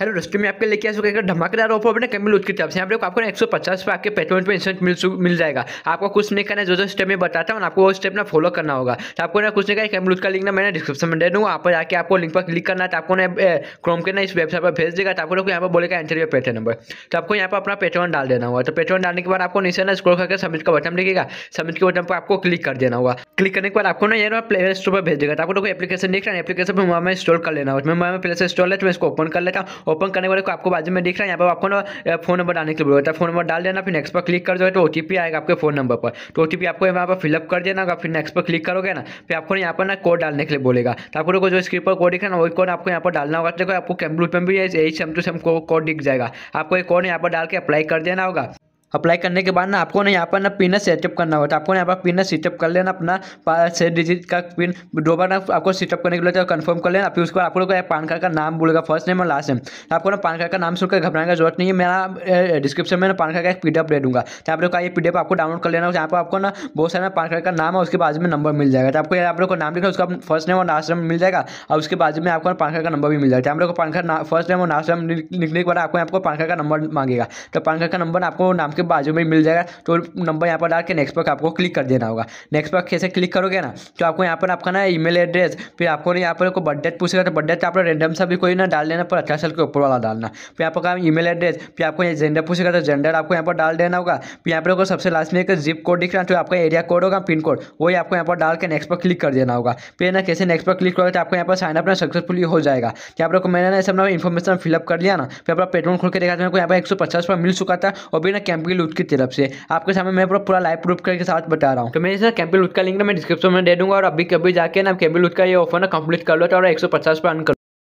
hello दोस्तों में आपके लेके आ सकेगा धमाकेदार ऑफर अपने कैमिल की तरफ से यहाँ लोग आपको एक सौ पचास रुपये आपके पेट्रोल पर इंसेंट मिल मिल जाएगा आपको कुछ नहीं करना है जो जो स्टेप में बताता हूँ आपको वो स्टेप ना फॉलो करना होगा तो आपको ना कुछ नहीं कहा कैमिल का लिंक ना मैंने डिस्क्रिप्शन में दे दूँगा आप पर आपको लिंक पर क्लिक करना है तो आपको ना क्रोम के ना इस वेबसाइट पर भेज देगा तो आपको यहाँ पर बोलेगा एंटर या पेटे नंबर तो आपको यहाँ पर अपना पेट्रोल डाल देना होगा तो पेट्रोल डालने के बाद आपको नीचे ना स्क्रोल करके सबमिट का बटन देखेगा सबमिट के बटन पर आपको क्लिक कर देना होगा क्लिक करने के बाद आपको ना यहाँ पर प्ले स्टोर पर भेज देगा तो आपको एप्लीकेशन देख रहे हैं एप्लीकेशन पर मोबाइल में इंस्टॉल कर लेना होगा तो मैं मोबाइल में प्ले स्टोर है तो मैं इसको ओपन कर लेता हूँ ओपन करने वाले को आपको बाजू में दिख रहा है यहाँ पर आपको ना फोन नंबर डालने के लिए बोलता है फोन नंबर डाल देना फिर नेक्स्ट पर क्लिक कर दो तो ओ आएगा आपके फोन नंबर पर तो ओ आपको यहाँ पर फिलअप कर देना फिर नेक्स्ट पर क्लिक करोगे ना फिर आपको यहाँ पर ना कोड डालने के लिए बोलेगा तो आपको जो स्क्रीन पर कोड दिख रहा है वही कोड आपको यहाँ पर डालना होगा तो देखो आपको कंप्यूटर में भी यही सेम टू सेम कोड दिख जाएगा आपको एक कोड यहाँ पर डाल के अप्लाई कर देना होगा अप्लाई करने के बाद ना आपको ना यहाँ पर ना पिन सेटअप करना होता है आपको यहाँ पर पिन ना सेटअप कर लेना अपना छः डिजिट का पिन दो बार ना आपको सेटअप करने के लिए कन्फर्म कर लेना फिर उसके बाद आप लोग पान कार्ड का नाम बोलेगा फर्स्ट नेम और लास्ट नेम आपको ना पान कार्ड का नाम सुनकर घबराने का जरूरत नहीं है मेरा डिस्क्रिप्शन में ना पान कार्ड का एक पी दे दूँगा तो आप लोग का ये पी आपको डाउनलोड कर लेना जहाँ पर आपको ना बहुत सारा पान कार्ड का नाम है उसके बाद में नंबर मिल जाएगा तो आपको आप लोग को नाम लिखा उसका फर्स्ट नेम और लास्ट नेम मिल जाएगा और उसके बाद में आपको पान कार्ड का नंबर भी मिल जाएगा आप लोग को पान कार्ड फर्स्ट नेम और लास्ट नेम लिखने के बाद आपको आपको पान कार्ड का नंबर मांगेगा तो पान कार्ड का नंबर आपको नाम के आपके बाजू में मिल जाएगा तो नंबर यहाँ पर डाल के नेक्स्ट पर आपको क्लिक कर देना होगा नेक्स्ट पर कैसे क्लिक करोगे ना तो आपको यहाँ पर आपका ना ईमेल एड्रेस फिर आपको यहाँ पर कोई बर्थडेट पूछेगा तो बर्थडेट आप रेंडम सा भी कोई ना डाल देना पर अठारह अच्छा साल के ऊपर वाला डालना फिर आपका ईमेल एड्रेस फिर आपको जेंडर पूछेगा तो जेंडर आपको यहाँ पर डाल देना होगा फिर यहाँ पर सबसे लास्ट में एक जिप कोड दिख रहा है तो आपका एरिया कोड होगा पिन कोड वही आपको यहाँ पर डाल के नेक्स्ट पर क्लिक कर देना होगा फिर ना कैसे नेक्स्ट पर क्लिक करोगे तो आपको यहाँ पर साइन अपना सक्सेसफुली हो जाएगा कि आप लोग को मैंने ना इसमें इन्फॉर्मेशन फिलअप कर लिया ना फिर आप पेट्रोल खोल के देखा तो मेरे को यहाँ पर एक सौ पचास पर मिल चुका था और भी ना कैंप की लूट की तरफ से आपके सामने मैं पूरा पूरा लाइव प्रूफ करके साथ बता रहा हूँ तो मेरे साथ कैंपिल लूट का लिंक मैं डिस्क्रिप्शन में दे दूंगा और अभी कभी जाके ना कैंपिल लूट का ये ऑफर ना कंप्लीट कर लो तो और एक सौ पचास पर अर्न